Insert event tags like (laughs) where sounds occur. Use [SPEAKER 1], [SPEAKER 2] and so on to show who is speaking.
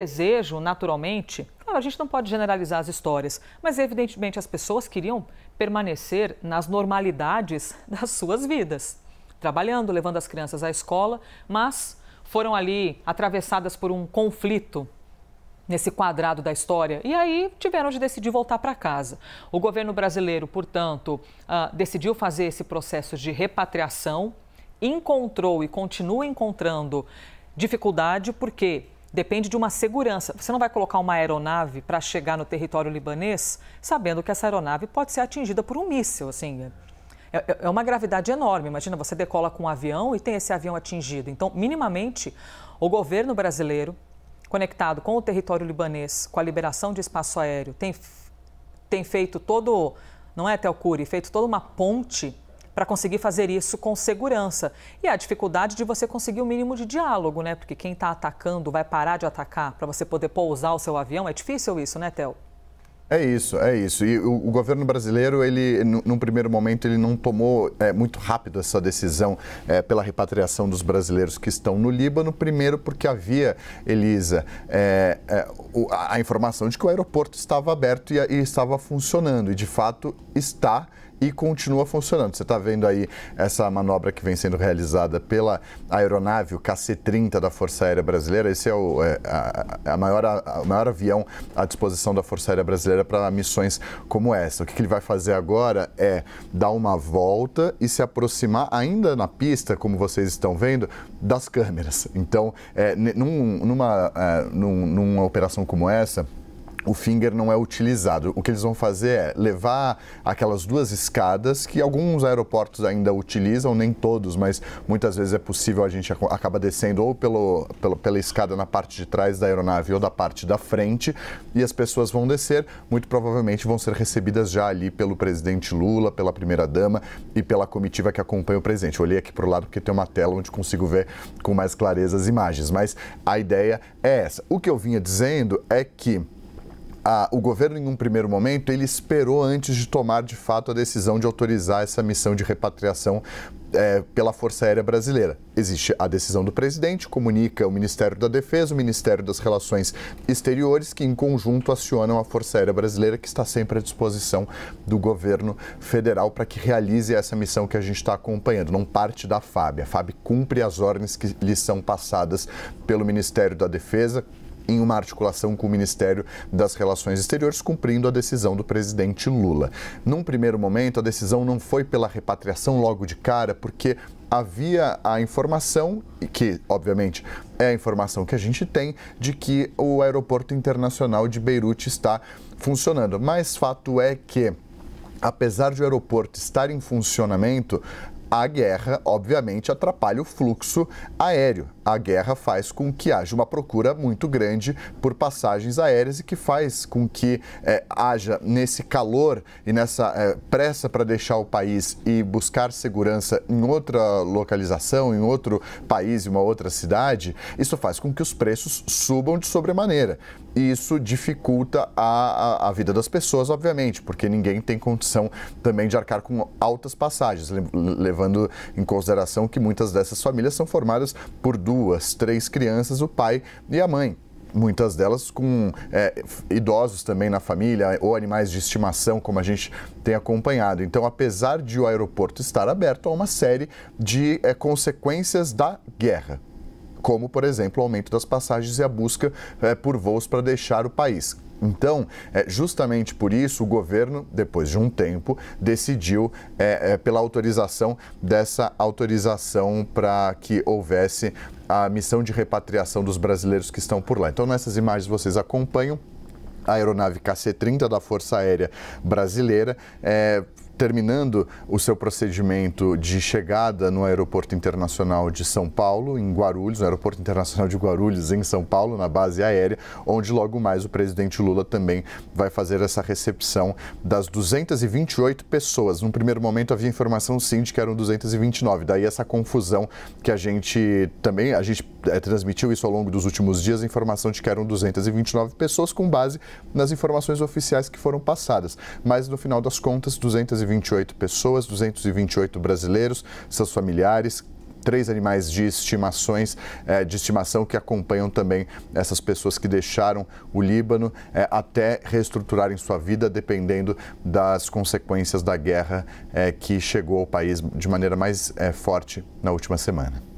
[SPEAKER 1] desejo, naturalmente, claro, a gente não pode generalizar as histórias, mas evidentemente as pessoas queriam permanecer nas normalidades (laughs) das suas vidas, trabalhando, levando as crianças à escola, mas foram ali atravessadas por um conflito nesse quadrado da história e aí tiveram de decidir voltar para casa. O governo brasileiro, portanto, uh, decidiu fazer esse processo de repatriação, encontrou e continua encontrando dificuldade porque depende de uma segurança. Você não vai colocar uma aeronave para chegar no território libanês sabendo que essa aeronave pode ser atingida por um míssil, assim. É, é, é, uma gravidade enorme. Imagina, você decola com um avião e tem esse avião atingido. Então, minimamente, o governo brasileiro, conectado com o território libanês, com a liberação de espaço aéreo, tem, tem feito todo, não é, Telcuri, feito toda uma ponte para conseguir fazer isso com segurança. E a dificuldade de você conseguir o um mínimo de diálogo, né? Porque quem está atacando vai parar de atacar para você poder pousar o seu avião. É difícil isso, né, Theo?
[SPEAKER 2] É isso, é isso. E o, o, governo brasileiro, ele, num primeiro momento, ele não tomou é, muito rápido essa decisão é, pela repatriação dos brasileiros que estão no Líbano. Primeiro, porque havia, Elisa, é, é a informação de que o aeroporto estava aberto e, e estava funcionando. E, de fato, está e continua funcionando. Você está vendo aí essa manobra que vem sendo realizada pela aeronave, o KC-30 da Força Aérea Brasileira. Esse é, o, é, a, a, maior, a, o maior avião à disposição da Força Aérea Brasileira para missões como essa. O que, que, ele vai fazer agora é dar uma volta e se aproximar, ainda na pista, como vocês estão vendo, das câmeras. Então, é, numa, é, numa operação como essa, o finger não é utilizado. O que eles vão fazer é levar aquelas duas escadas que alguns aeroportos ainda utilizam, nem todos, mas muitas vezes é possível a gente acaba descendo ou pelo, pelo, pela escada na parte de trás da aeronave ou da parte da frente, e as pessoas vão descer, muito provavelmente vão ser recebidas já ali pelo presidente Lula, pela primeira-dama e pela comitiva que acompanha o presidente. olhei aqui para o lado porque tem uma tela onde consigo ver com mais clareza as imagens, mas a ideia é essa. O que eu vinha dizendo é que a, o governo, em um primeiro momento, ele esperou antes de tomar de fato a decisão de autorizar essa missão de repatriação é, pela Força Aérea Brasileira. Existe a decisão do presidente, comunica o Ministério da Defesa, o Ministério das Relações Exteriores, que em conjunto acionam a Força Aérea Brasileira, que está sempre à disposição do governo federal para que realize essa missão que a gente está acompanhando. Não parte da FAB. A FAB cumpre as ordens que lhe são passadas pelo Ministério da Defesa em uma articulação com o Ministério das Relações Exteriores, cumprindo a decisão do presidente Lula. Num primeiro momento, a decisão não foi pela repatriação logo de cara, porque havia a informação, que obviamente é a informação que a gente tem, de que o aeroporto internacional de Beirute está funcionando. Mas fato é que, apesar de o aeroporto estar em funcionamento, a guerra, obviamente, atrapalha o fluxo aéreo a guerra faz com que haja uma procura muito grande por passagens aéreas e que faz com que é, haja nesse calor e nessa é, pressa para deixar o país e buscar segurança em outra localização, em outro país, em uma outra cidade, isso faz com que os preços subam de sobremaneira. E isso dificulta a, a, a vida das pessoas, obviamente, porque ninguém tem condição também de arcar com altas passagens, levando em consideração que muitas dessas famílias são formadas por duas duas, três crianças, o pai e a mãe muitas delas com é, idosos também na família ou animais de estimação, como a gente tem acompanhado. Então, apesar de o aeroporto estar aberto, há uma série de é, consequências da guerra. Como, por exemplo, o aumento das passagens e a busca é, por voos para deixar o país então, é, justamente por isso, o governo, depois de um tempo, decidiu é, é, pela autorização dessa autorização para que houvesse a missão de repatriação dos brasileiros que estão por lá. Então, nessas imagens vocês acompanham a aeronave KC-30 da Força Aérea Brasileira é, terminando o seu procedimento de chegada no Aeroporto Internacional de São Paulo, em Guarulhos, no Aeroporto Internacional de Guarulhos, em São Paulo, na base aérea, onde logo mais o presidente Lula também vai fazer essa recepção das 228 pessoas. Num primeiro momento havia informação sim de que eram 229, daí essa confusão que a gente também, a gente é, transmitiu isso ao longo dos últimos dias, a informação de que eram 229 pessoas com base nas informações oficiais que foram passadas. Mas no final das contas, 229 228 pessoas, 228 brasileiros, seus familiares, três animais de estimações, é, de estimação que acompanham também essas pessoas que deixaram o Líbano é, até reestruturarem sua vida, dependendo das consequências da guerra é, que chegou ao país de maneira mais forte na última semana.